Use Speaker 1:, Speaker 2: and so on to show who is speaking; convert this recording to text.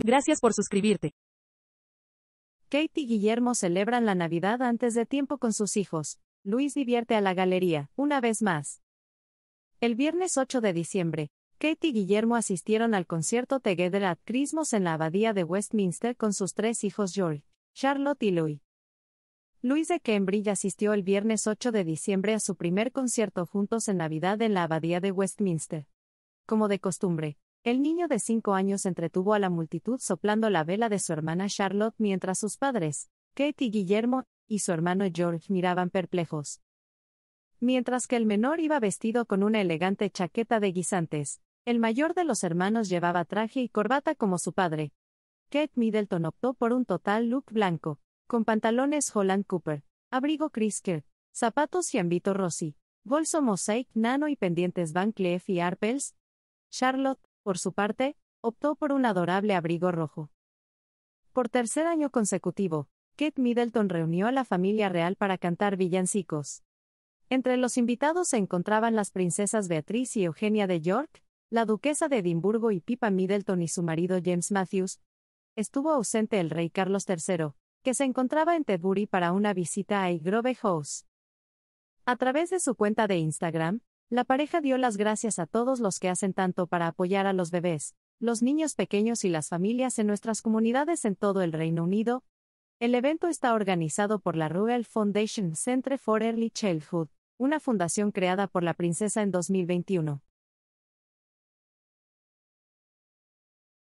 Speaker 1: Gracias por suscribirte. Kate y Guillermo celebran la Navidad antes de tiempo con sus hijos. Luis divierte a la galería, una vez más. El viernes 8 de diciembre, Kate y Guillermo asistieron al concierto Together at Christmas en la abadía de Westminster con sus tres hijos George, Charlotte y Louis. Luis de Cambridge asistió el viernes 8 de diciembre a su primer concierto juntos en Navidad en la abadía de Westminster. Como de costumbre, el niño de cinco años entretuvo a la multitud soplando la vela de su hermana Charlotte mientras sus padres, Kate y Guillermo, y su hermano George miraban perplejos. Mientras que el menor iba vestido con una elegante chaqueta de guisantes, el mayor de los hermanos llevaba traje y corbata como su padre. Kate Middleton optó por un total look blanco, con pantalones Holland Cooper, abrigo Krisker, zapatos y ambito Rossi, bolso Mosaic Nano y pendientes Van Cleef y Arpels. Charlotte, por su parte, optó por un adorable abrigo rojo. Por tercer año consecutivo, Kate Middleton reunió a la familia real para cantar villancicos. Entre los invitados se encontraban las princesas Beatriz y Eugenia de York, la duquesa de Edimburgo y Pipa Middleton y su marido James Matthews. Estuvo ausente el rey Carlos III, que se encontraba en Tedbury para una visita a Grove House. A través de su cuenta de Instagram, la pareja dio las gracias a todos los que hacen tanto para apoyar a los bebés, los niños pequeños y las familias en nuestras comunidades en todo el Reino Unido. El evento está organizado por la Royal Foundation Centre for Early Childhood, una fundación creada por la princesa en 2021.